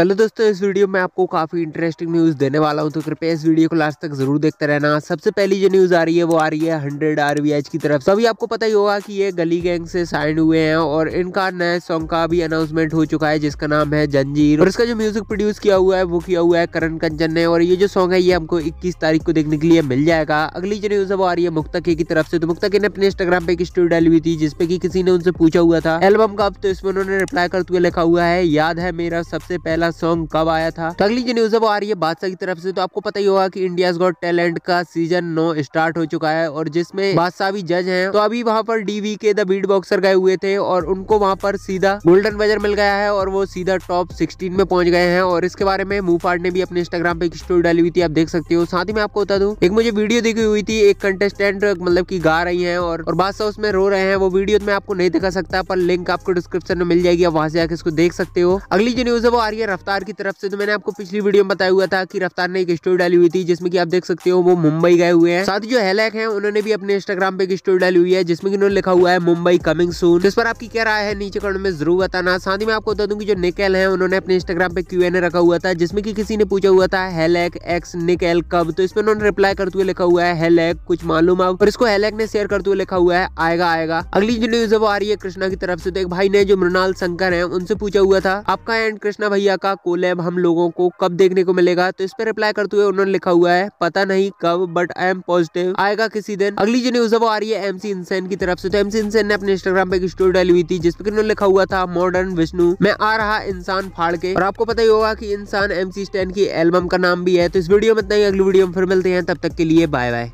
चलो दोस्तों इस वीडियो में आपको काफ़ी इंटरेस्टिंग न्यूज़ देने वाला हूं तो कृपया इस वीडियो को लास्ट तक जरूर देखते रहना सबसे पहली जो न्यूज़ आ रही है वो आ रही है हंड्रेड आर की तरफ सभी आपको पता ही होगा कि ये गली गैंग से साइन हुए हैं और इनका नए सॉन्ग का भी अनाउंसमेंट हो चुका है जिसका नाम है जंजीर और इसका जो म्यूजिक प्रोड्यूस किया हुआ है वो किया हुआ है करण कंचन ने और ये जो सॉन्ग है ये हमको इक्कीस तारीख को देखने के लिए मिल जाएगा अगली जो न्यूज़ है वो आ रही है मुख्तके की तरफ से तो मुख्तके ने अपने इंस्टाग्राम पे एक स्टोरी डाली हुई थी जिसपे की किसी ने उनसे पूछा हुआ था एल्बम का अब तो इसमें उन्होंने रिप्लाई करते हुए लिखा हुआ है याद है मेरा सबसे पहला का सॉन्ग कब आया था तो अगली जो न्यूज है वो आ रही है बादशाह की तरफ से तो आपको पता ही होगा की इंडिया गॉट टैलेंट का सीजन नौ स्टार्ट हो चुका है और जिसमें बादशाह भी जज है तो अभी वहाँ पर डीवी के द बीट बॉक्सर गए हुए थे और उनको वहाँ पर सीधा गोल्डन मेजर मिल गया है और वो सीधा टॉप सिक्सटीन में पहुंच गए हैं और इसके बारे में मुंहफाट ने भी अपने इंस्टाग्राम पे एक स्टोरी डाली हुई थी आप देख सकते हो साथ ही मैं आपको बता दूं एक मुझे वीडियो देखी हुई थी एक कंटेस्टेंट मतलब की गा रही है और, और बादशाह उसमें रो रहे हैं वो वीडियो तो मैं आपको नहीं दिखा सकता पर लिंक आपको डिस्क्रिप्शन में मिल जाएगी आप वहां से जाकर इसको देख सकते हो अगली जो न्यूज है वो आ रही है रफ्तार की तरफ से तो मैंने आपको पिछली वीडियो में बताया हुआ था कि रफ्तार ने एक स्टोरी डाली हुई थी जिसमें कि आप देख सकते हो वो मुंबई गए हुए हैं साथ ही जो हेलैक है उन्होंने भी अपने इंस्टाग्राम पे एक स्टोरी डाली हुई है जिसमें उन्होंने लिखा हुआ है मुंबई कमिंग सून इस पर आपकी क्या राय है नीचे कड़ में जरूर बताना साथ ही मैं आपको बता दूंगी जो निकल है उन्होंने अपने इंस्टाग्राम पे क्यू रखा हुआ था जिसमें की किसी ने पूछा हुआ था हेलैक एक्स निकल कब तो इसमें उन्होंने रिप्लाई करते हुए लिखा हुआ हैलैक कुछ मालूम आप और इसको हेलैक ने शेयर करते हुए लिखा हुआ है आएगा आएगा अगली जो न्यूज है वो आ रही है कृष्णा की तरफ से तो एक भाई ने जो मृणाल शंकर है उनसे पूछा हुआ था आपका एंड कृष्णा भैया का का कोलैब हम लोगों को कब देखने को मिलेगा तो इस पर रिप्लाई करते हुए उन्होंने लिखा हुआ है पता नहीं कब बट आई एम पॉजिटिव आएगा किसी दिन अगली जो न्यूज है वो आ रही है एमसी इंसैन की तरफ से तो एमसी इंसैन ने अपने इंस्टाग्राम पे एक स्टोरी डाली हुई थी जिसपे उन्होंने लिखा हुआ था मॉडर्न विष्णु मैं आ रहा इंसान फाड़ के और आपको पता ही होगा की इंसान एमसी स्टैन की एल्बम का नाम भी है तो इस वीडियो में इतना ही अगली वीडियो में फिर मिलते हैं तब तक के लिए बाय बाय